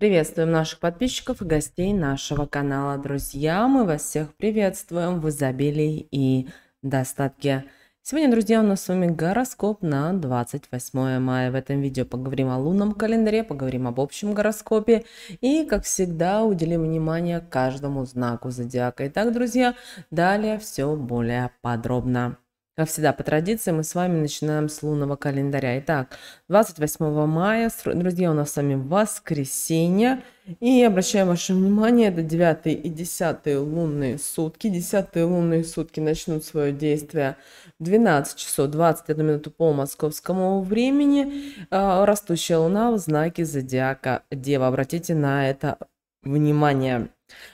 Приветствуем наших подписчиков и гостей нашего канала. Друзья, мы вас всех приветствуем в изобилии и достатке. Сегодня, друзья, у нас с вами гороскоп на 28 мая. В этом видео поговорим о лунном календаре, поговорим об общем гороскопе и, как всегда, уделим внимание каждому знаку зодиака. Итак, друзья, далее все более подробно. Как всегда, по традиции, мы с вами начинаем с лунного календаря. Итак, 28 мая, друзья, у нас с вами воскресенье. И обращаем ваше внимание, это 9 и 10 лунные сутки. 10 лунные сутки начнут свое действие в 12 часов 21 минуту по московскому времени. А, растущая луна в знаке зодиака Дева. Обратите на это внимание.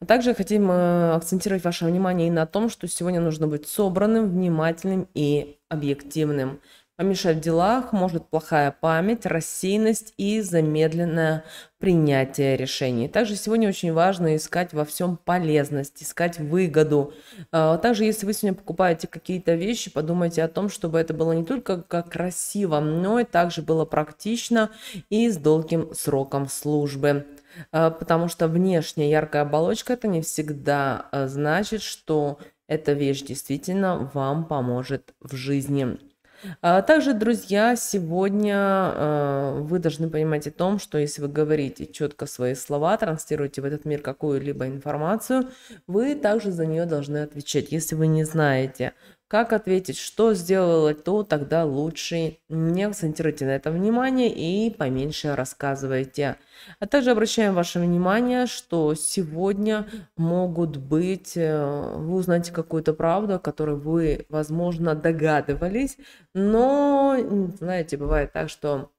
А также хотим э, акцентировать ваше внимание и на том, что сегодня нужно быть собранным, внимательным и объективным мешать в делах может плохая память, рассеянность и замедленное принятие решений. Также сегодня очень важно искать во всем полезность, искать выгоду. А, также, если вы сегодня покупаете какие-то вещи, подумайте о том, чтобы это было не только как красиво, но и также было практично и с долгим сроком службы а, потому что внешняя яркая оболочка это не всегда а, значит, что эта вещь действительно вам поможет в жизни. А также, друзья, сегодня э, вы должны понимать о том, что если вы говорите четко свои слова, транслируете в этот мир какую-либо информацию, вы также за нее должны отвечать. Если вы не знаете, как ответить, что сделала, то тогда лучше не акцентируйте на этом внимание и поменьше рассказывайте. А также обращаем ваше внимание, что сегодня могут быть, э, вы узнаете какую-то правду, о которой вы, возможно, догадывались, но, знаете, бывает так, что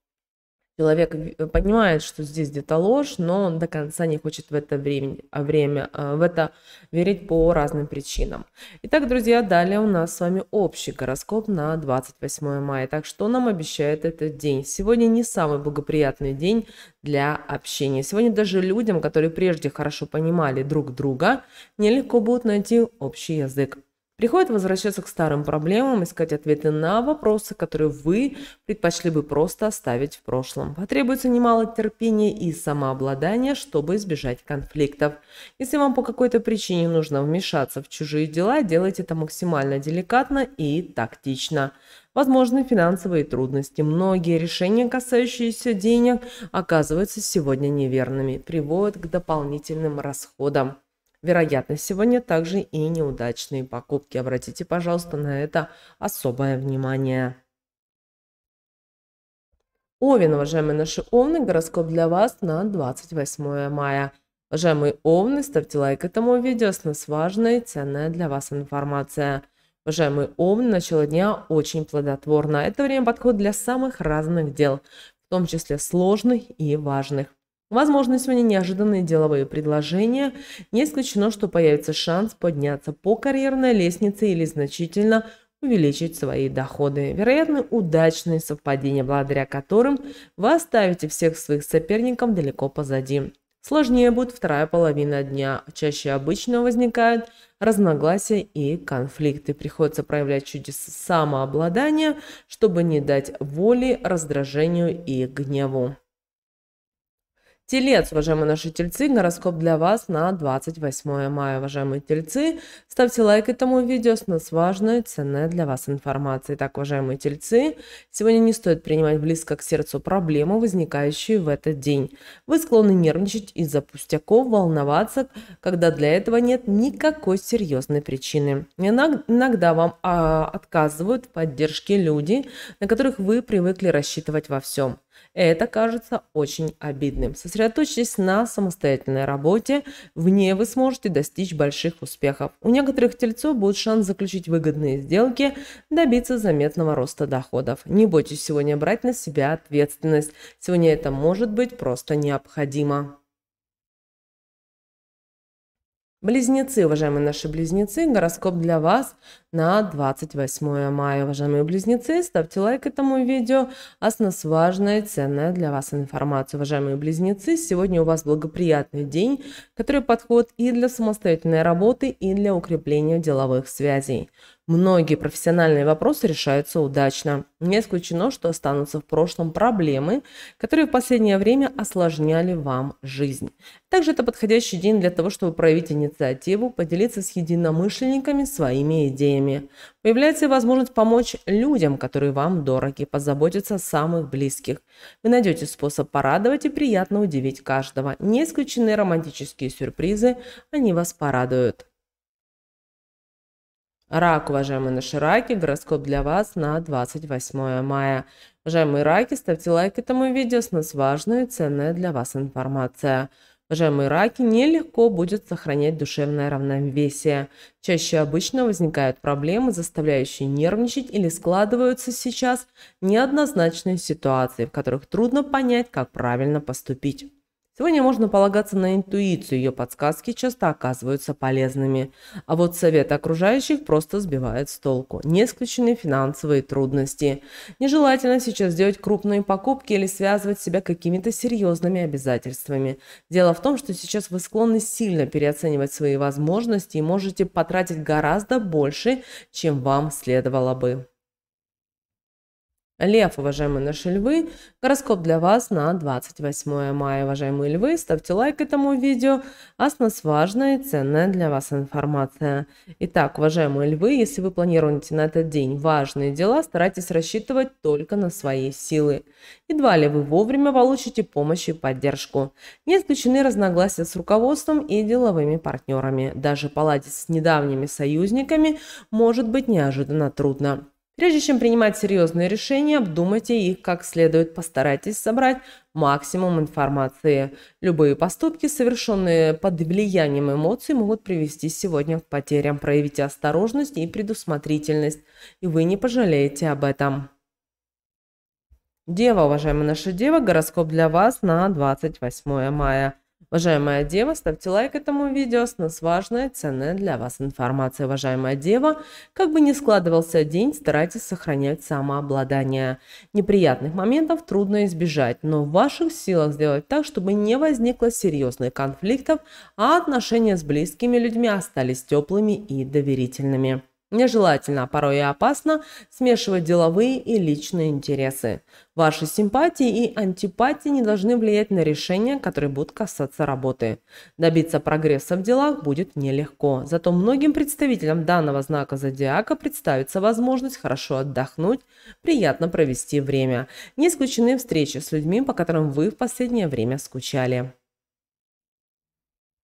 человек э, понимает, что здесь где-то ложь, но он до конца не хочет в это время, а время э, в это верить по разным причинам. Итак, друзья, далее у нас с вами общий гороскоп на 28 мая. Так что нам обещает этот день? Сегодня не самый благоприятный день для общения. Сегодня даже людям, которые прежде хорошо понимали друг друга, нелегко будет найти общий язык. Приходит возвращаться к старым проблемам, искать ответы на вопросы, которые вы предпочли бы просто оставить в прошлом. Потребуется немало терпения и самообладания, чтобы избежать конфликтов. Если вам по какой-то причине нужно вмешаться в чужие дела, делайте это максимально деликатно и тактично. Возможны финансовые трудности. Многие решения, касающиеся денег, оказываются сегодня неверными, приводят к дополнительным расходам. Вероятно, сегодня также и неудачные покупки. Обратите, пожалуйста, на это особое внимание. Овен, уважаемые наши овны, гороскоп для вас на 28 мая. Уважаемые овны, ставьте лайк этому видео, с нас важная и ценная для вас информация. Уважаемые овны, начало дня очень плодотворно. Это время подходит для самых разных дел, в том числе сложных и важных. Возможно, сегодня неожиданные деловые предложения. Не исключено, что появится шанс подняться по карьерной лестнице или значительно увеличить свои доходы. Вероятно, удачные совпадения, благодаря которым вы оставите всех своих соперников далеко позади. Сложнее будет вторая половина дня. Чаще обычно возникают разногласия и конфликты. Приходится проявлять чудеса самообладания, чтобы не дать воли раздражению и гневу. Телец, уважаемые наши тельцы, гороскоп для вас на 28 мая, уважаемые тельцы. Ставьте лайк этому видео, с нас важной и ценная для вас информация. Итак, уважаемые тельцы, сегодня не стоит принимать близко к сердцу проблемы, возникающие в этот день. Вы склонны нервничать из-за пустяков, волноваться, когда для этого нет никакой серьезной причины. Иногда вам а, отказывают в поддержке люди, на которых вы привыкли рассчитывать во всем. Это кажется очень обидным. Сосредоточьтесь на самостоятельной работе, в ней вы сможете достичь больших успехов. У некоторых тельцов будет шанс заключить выгодные сделки, добиться заметного роста доходов. Не бойтесь сегодня брать на себя ответственность. Сегодня это может быть просто необходимо. Близнецы, уважаемые наши близнецы, гороскоп для вас на 28 мая. Уважаемые близнецы, ставьте лайк этому видео, а с нас важная и ценная для вас информация. Уважаемые близнецы, сегодня у вас благоприятный день, который подходит и для самостоятельной работы, и для укрепления деловых связей. Многие профессиональные вопросы решаются удачно. Не исключено, что останутся в прошлом проблемы, которые в последнее время осложняли вам жизнь. Также это подходящий день для того, чтобы проявить инициативу, поделиться с единомышленниками своими идеями. Появляется возможность помочь людям, которые вам дороги, позаботиться о самых близких. Вы найдете способ порадовать и приятно удивить каждого. Не исключены романтические сюрпризы, они вас порадуют. Рак, уважаемые наши раки, гороскоп для вас на 28 мая. Уважаемые раки, ставьте лайк этому видео, с нас важная и ценная для вас информация. Уважаемые раки, нелегко будет сохранять душевное равновесие. Чаще обычно возникают проблемы, заставляющие нервничать или складываются сейчас неоднозначные ситуации, в которых трудно понять, как правильно поступить. Сегодня можно полагаться на интуицию, ее подсказки часто оказываются полезными. А вот совет окружающих просто сбивает с толку. Не исключены финансовые трудности. Нежелательно сейчас делать крупные покупки или связывать себя какими-то серьезными обязательствами. Дело в том, что сейчас вы склонны сильно переоценивать свои возможности и можете потратить гораздо больше, чем вам следовало бы. Лев, уважаемые наши львы, гороскоп для вас на 28 мая. Уважаемые львы, ставьте лайк этому видео, а с нас важная и ценная для вас информация. Итак, уважаемые львы, если вы планируете на этот день важные дела, старайтесь рассчитывать только на свои силы. Едва ли вы вовремя получите помощь и поддержку. Не исключены разногласия с руководством и деловыми партнерами. Даже поладить с недавними союзниками может быть неожиданно трудно. Прежде чем принимать серьезные решения, обдумайте их как следует, постарайтесь собрать максимум информации. Любые поступки, совершенные под влиянием эмоций, могут привести сегодня к потерям. Проявите осторожность и предусмотрительность, и вы не пожалеете об этом. Дева, уважаемая наша Дева, гороскоп для вас на 28 мая. Уважаемая Дева, ставьте лайк этому видео, с нас важная, ценная для вас информация. Уважаемая Дева, как бы ни складывался день, старайтесь сохранять самообладание. Неприятных моментов трудно избежать, но в ваших силах сделать так, чтобы не возникло серьезных конфликтов, а отношения с близкими людьми остались теплыми и доверительными. Нежелательно, а порой и опасно, смешивать деловые и личные интересы. Ваши симпатии и антипатии не должны влиять на решения, которые будут касаться работы. Добиться прогресса в делах будет нелегко, зато многим представителям данного знака зодиака представится возможность хорошо отдохнуть, приятно провести время. Не исключены встречи с людьми, по которым вы в последнее время скучали.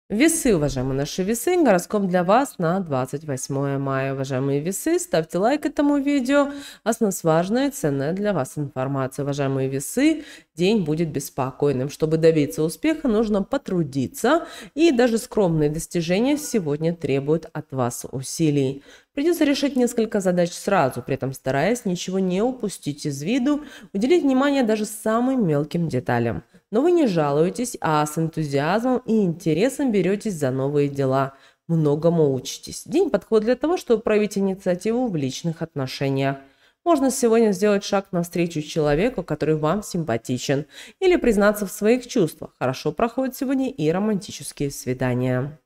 Весы, уважаемые наши весы, гороскоп для вас на 28 мая. Уважаемые весы, ставьте лайк этому видео. А с нас важная ценная для вас информация. Уважаемые весы, день будет беспокойным. Чтобы добиться успеха, нужно потрудиться. И даже скромные достижения сегодня требуют от вас усилий. Придется решить несколько задач сразу, при этом стараясь ничего не упустить из виду, уделить внимание даже самым мелким деталям. Но вы не жалуетесь, а с энтузиазмом и интересом беретесь за новые дела. Многому учитесь. День подходит для того, чтобы проявить инициативу в личных отношениях. Можно сегодня сделать шаг навстречу человеку, который вам симпатичен, или признаться в своих чувствах. Хорошо проходят сегодня и романтические свидания.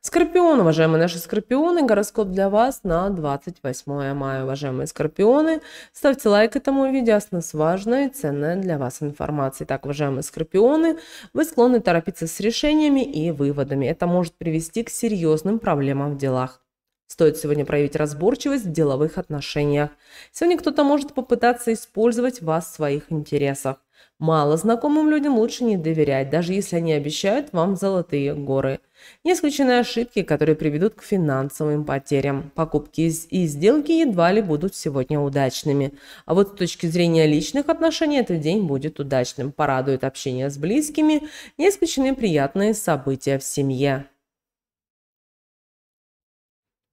Скорпион, уважаемые наши скорпионы, гороскоп для вас на 28 мая, уважаемые скорпионы. Ставьте лайк этому видео, а с нас важная и ценная для вас информация. Так, уважаемые скорпионы, вы склонны торопиться с решениями и выводами. Это может привести к серьезным проблемам в делах. Стоит сегодня проявить разборчивость в деловых отношениях. Сегодня кто-то может попытаться использовать вас в своих интересах. Мало знакомым людям лучше не доверять, даже если они обещают вам золотые горы. Не исключены ошибки, которые приведут к финансовым потерям. Покупки и сделки едва ли будут сегодня удачными. А вот с точки зрения личных отношений этот день будет удачным. Порадует общение с близкими. Не исключены приятные события в семье.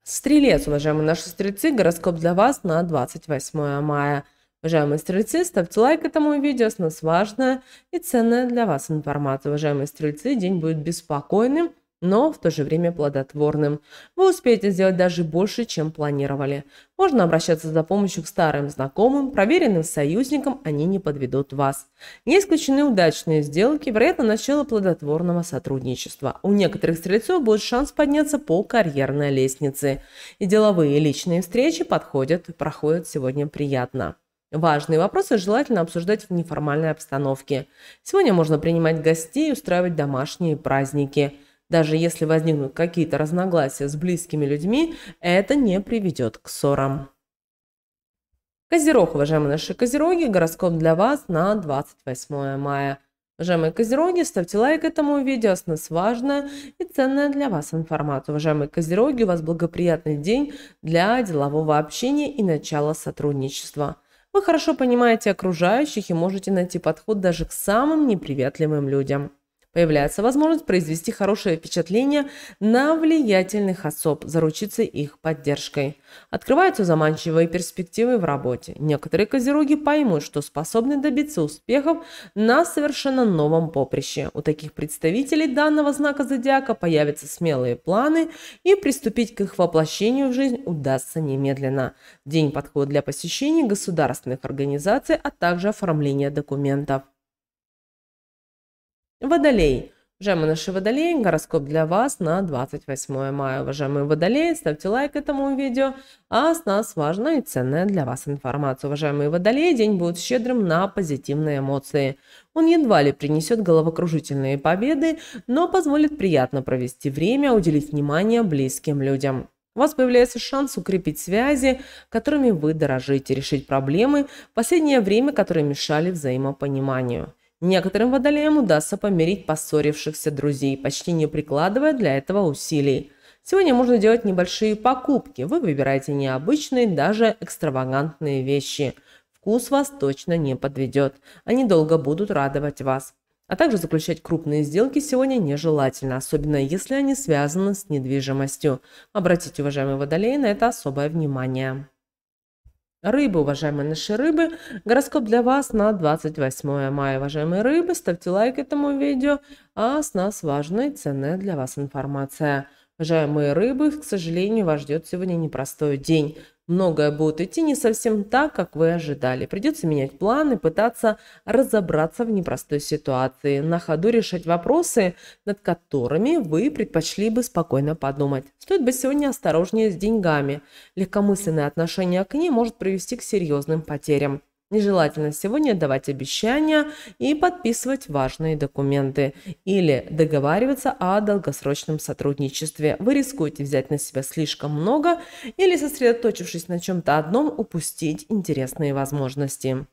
Стрелец, уважаемые наши стрельцы, гороскоп для вас на 28 мая. Уважаемые стрельцы, ставьте лайк этому видео, с нас важная и ценная для вас информация. Уважаемые стрельцы, день будет беспокойным, но в то же время плодотворным. Вы успеете сделать даже больше, чем планировали. Можно обращаться за помощью к старым знакомым, проверенным союзникам, они не подведут вас. Не исключены удачные сделки, вероятно, начало плодотворного сотрудничества. У некоторых стрельцов будет шанс подняться по карьерной лестнице. И деловые и личные встречи подходят проходят сегодня приятно. Важные вопросы желательно обсуждать в неформальной обстановке. Сегодня можно принимать гостей и устраивать домашние праздники – даже если возникнут какие-то разногласия с близкими людьми, это не приведет к ссорам. Козерог, уважаемые наши козероги, гороскоп для вас на 28 мая. Уважаемые козероги, ставьте лайк этому видео, с нас важная и ценная для вас информация. Уважаемые козероги, у вас благоприятный день для делового общения и начала сотрудничества. Вы хорошо понимаете окружающих и можете найти подход даже к самым неприветливым людям. Появляется возможность произвести хорошее впечатление на влиятельных особ, заручиться их поддержкой. Открываются заманчивые перспективы в работе. Некоторые козероги поймут, что способны добиться успехов на совершенно новом поприще. У таких представителей данного знака зодиака появятся смелые планы и приступить к их воплощению в жизнь удастся немедленно. День подходит для посещения государственных организаций, а также оформления документов. Водолей. Уважаемые наши водолеи, гороскоп для вас на 28 мая. Уважаемые водолеи, ставьте лайк этому видео, а с нас важная и ценная для вас информация. Уважаемые водолеи, день будет щедрым на позитивные эмоции. Он едва ли принесет головокружительные победы, но позволит приятно провести время, уделить внимание близким людям. У вас появляется шанс укрепить связи, которыми вы дорожите, решить проблемы в последнее время, которые мешали взаимопониманию – Некоторым водолеям удастся помирить поссорившихся друзей, почти не прикладывая для этого усилий. Сегодня можно делать небольшие покупки. Вы выбираете необычные, даже экстравагантные вещи. Вкус вас точно не подведет. Они долго будут радовать вас. А также заключать крупные сделки сегодня нежелательно, особенно если они связаны с недвижимостью. Обратите, уважаемые водолеи, на это особое внимание. Рыбы, уважаемые наши рыбы, гороскоп для вас на 28 мая. Уважаемые рыбы, ставьте лайк этому видео, а с нас важная и ценная для вас информация. Уважаемые рыбы, к сожалению, вас ждет сегодня непростой день многое будет идти не совсем так, как вы ожидали. Придется менять планы, пытаться разобраться в непростой ситуации, на ходу решать вопросы, над которыми вы предпочли бы спокойно подумать. Стоит быть сегодня осторожнее с деньгами. Легкомысленное отношение к ней может привести к серьезным потерям. Нежелательно сегодня давать обещания и подписывать важные документы или договариваться о долгосрочном сотрудничестве. Вы рискуете взять на себя слишком много или, сосредоточившись на чем-то одном, упустить интересные возможности.